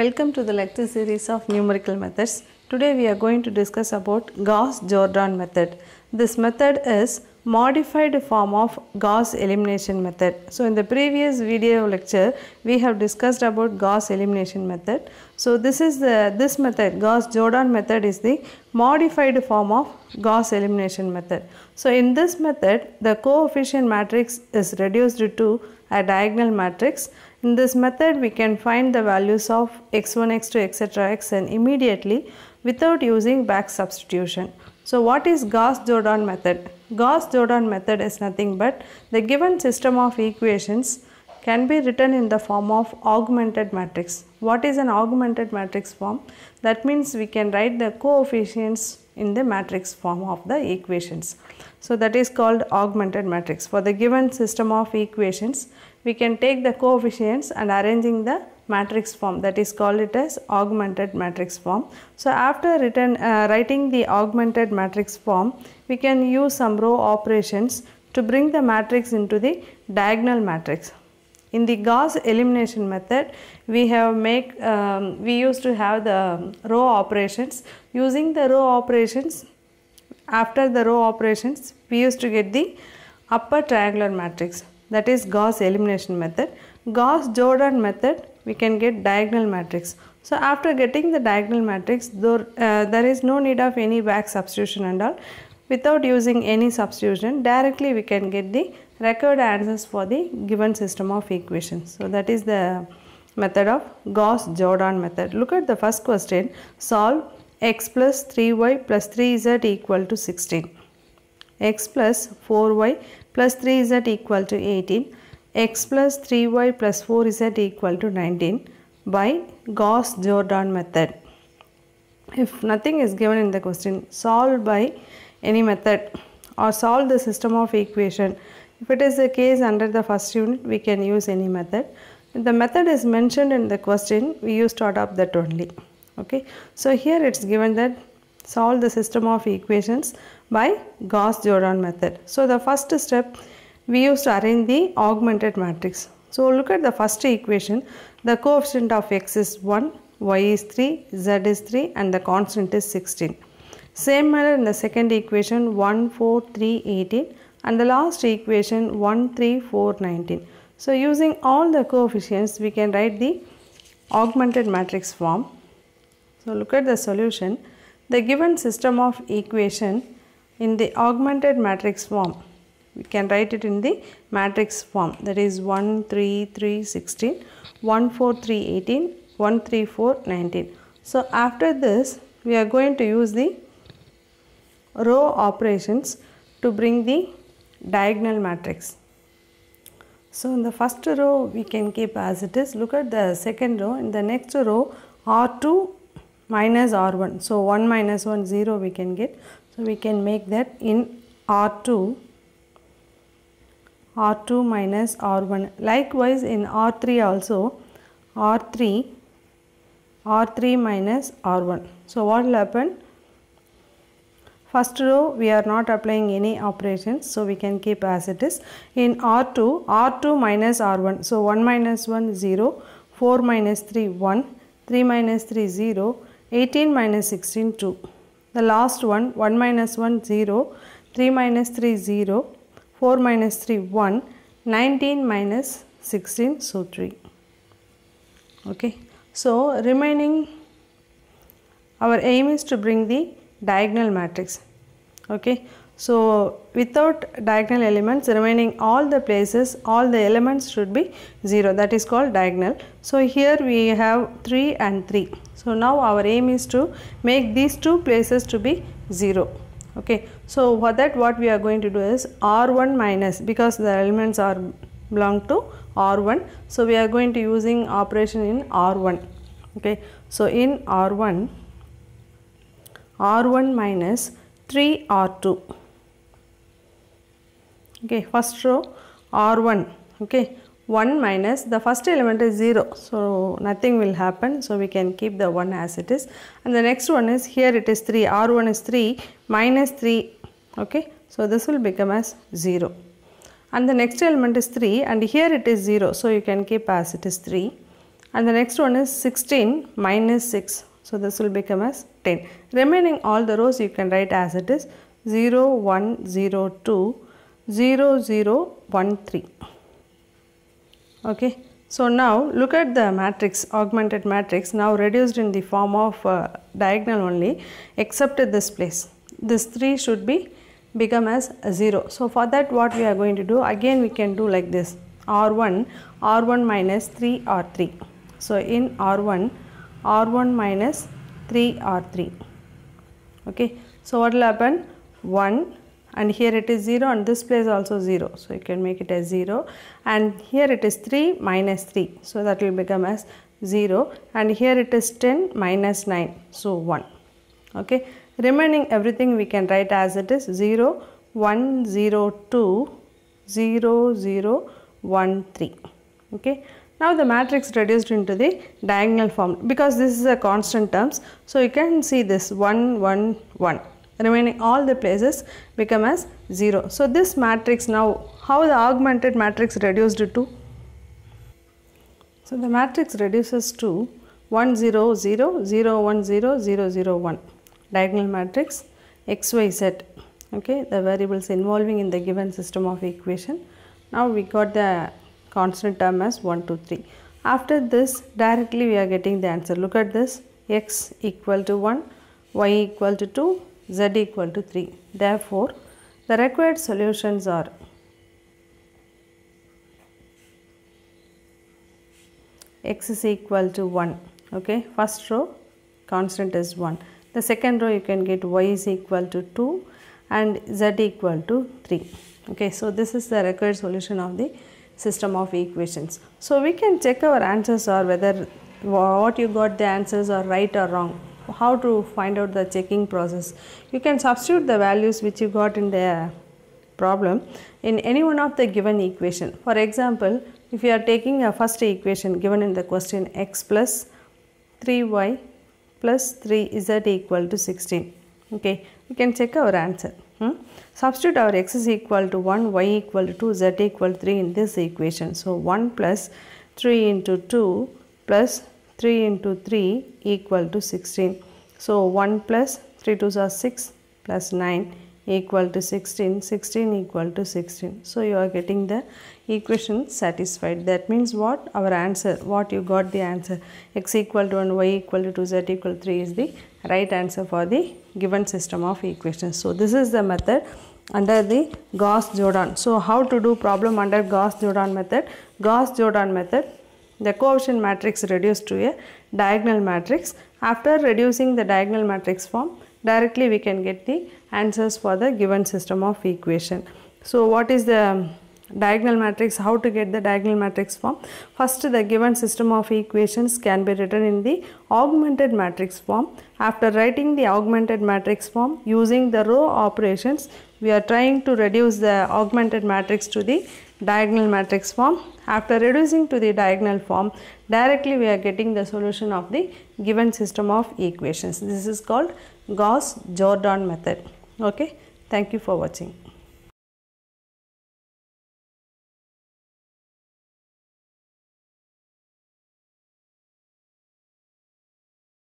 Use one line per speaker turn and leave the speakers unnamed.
Welcome to the lecture series of numerical methods. Today we are going to discuss about Gauss-Jordan method. This method is modified form of Gauss elimination method. So in the previous video lecture we have discussed about Gauss elimination method. So this is the this method Gauss Jordan method is the modified form of Gauss elimination method. So in this method the coefficient matrix is reduced to a diagonal matrix. In this method we can find the values of x1, x2, etc. xn immediately without using back substitution. So what is Gauss-Jordan method? Gauss-Jordan method is nothing but the given system of equations can be written in the form of augmented matrix. What is an augmented matrix form? That means we can write the coefficients in the matrix form of the equations. So that is called augmented matrix. For the given system of equations, we can take the coefficients and arranging the matrix form that is called it as augmented matrix form. So after written, uh, writing the augmented matrix form, we can use some row operations to bring the matrix into the diagonal matrix. In the Gauss elimination method, we have make um, we used to have the row operations. Using the row operations, after the row operations, we used to get the upper triangular matrix that is Gauss elimination method. Gauss-Jordan method we can get diagonal matrix. So after getting the diagonal matrix though, uh, there is no need of any back substitution and all without using any substitution directly we can get the required answers for the given system of equations. So that is the method of Gauss-Jordan method. Look at the first question solve x plus 3y plus 3z equal to 16 x plus 4y plus 3z equal to 18 x plus 3y plus 4z equal to 19 by Gauss-Jordan method. If nothing is given in the question, solve by any method or solve the system of equation. If it is the case under the first unit, we can use any method. If the method is mentioned in the question, we use to adopt that only. Okay. So here it's given that solve the system of equations by Gauss-Jordan method. So the first step we used to arrange the augmented matrix. So look at the first equation. The coefficient of x is 1, y is 3, z is 3 and the constant is 16. Same manner in the second equation 1, 4, 3, 18 and the last equation 1, 3, 4, 19. So using all the coefficients we can write the augmented matrix form. So look at the solution the given system of equation in the augmented matrix form. We can write it in the matrix form that is 1, 3, 3, 16, 1, 4, 3, 18, 1, 3, 4, 19. So after this we are going to use the row operations to bring the diagonal matrix. So in the first row we can keep as it is. Look at the second row. In the next row R2 minus R1. So 1 minus 1 0 we can get. So we can make that in R2 R2 minus R1. Likewise in R3 also R3 R3 minus R1. So what will happen? First row we are not applying any operations so we can keep as it is. In R2 R2 minus R1. So 1 minus 1 0 4 minus 3 1 3 minus 3 0 18 minus 16 2. The last one 1 minus 1 0, 3 minus 3 0, 4 minus 3 1, 19 minus 16 so 3. Okay. So remaining our aim is to bring the diagonal matrix. Okay. So without diagonal elements remaining all the places all the elements should be 0 that is called diagonal. So here we have 3 and 3. So now our aim is to make these two places to be 0 okay. So for that what we are going to do is R1 minus because the elements are belong to R1. So we are going to using operation in R1 okay. So in R1 R1 minus 3 R2 okay first row r1 okay 1 minus the first element is 0 so nothing will happen so we can keep the 1 as it is and the next one is here it is 3 r1 is 3 minus 3 okay so this will become as 0 and the next element is 3 and here it is 0 so you can keep as it is 3 and the next one is 16 minus 6 so this will become as 10 remaining all the rows you can write as it is 0 1 0 2 0013 okay so now look at the matrix augmented matrix now reduced in the form of uh, diagonal only except at this place this 3 should be become as 0 so for that what we are going to do again we can do like this r1 r1 minus 3 r3 so in r1 r1 minus 3 r3 okay so what will happen 1 and here it is 0 and this place also 0 so you can make it as 0 and here it is 3 minus 3 so that will become as 0 and here it is 10 minus 9 so 1 okay remaining everything we can write as it is 0 1 0 2 0 0 1 3 okay now the matrix reduced into the diagonal form because this is a constant terms so you can see this 1 1 1 remaining all the places become as 0. So this matrix now, how the augmented matrix reduced to? So the matrix reduces to 1 0 0 0 1 0 0 0 1 diagonal matrix xyz okay the variables involving in the given system of equation now we got the constant term as 1 2 3 after this directly we are getting the answer look at this x equal to 1 y equal to 2 z equal to 3. Therefore, the required solutions are x is equal to 1. Okay, first row constant is 1. The second row you can get y is equal to 2 and z equal to 3. Okay, so this is the required solution of the system of equations. So we can check our answers or whether what you got the answers are right or wrong how to find out the checking process. You can substitute the values which you got in the problem in any one of the given equation. For example, if you are taking a first equation given in the question x plus 3y plus 3z equal to 16. Okay, we can check our answer. Hmm? Substitute our x is equal to 1, y equal to 2, z equal to 3 in this equation. So, 1 plus 3 into 2 plus 3 into 3 equal to 16. So 1 plus 3 2s 6 plus 9 equal to 16, 16 equal to 16. So you are getting the equation satisfied. That means what? Our answer, what you got the answer, x equal to 1, y equal to 2, z equal to 3 is the right answer for the given system of equations. So this is the method under the Gauss-Jordan. So how to do problem under Gauss-Jordan method? Gauss-Jordan method, the coefficient matrix reduced to a diagonal matrix. After reducing the diagonal matrix form, directly we can get the answers for the given system of equation. So what is the diagonal matrix how to get the diagonal matrix form first the given system of equations can be written in the augmented matrix form after writing the augmented matrix form using the row operations we are trying to reduce the augmented matrix to the diagonal matrix form after reducing to the diagonal form, directly we are getting the solution of the given system of equations. This is called Gauss-Jordan method. Okay. Thank you for watching.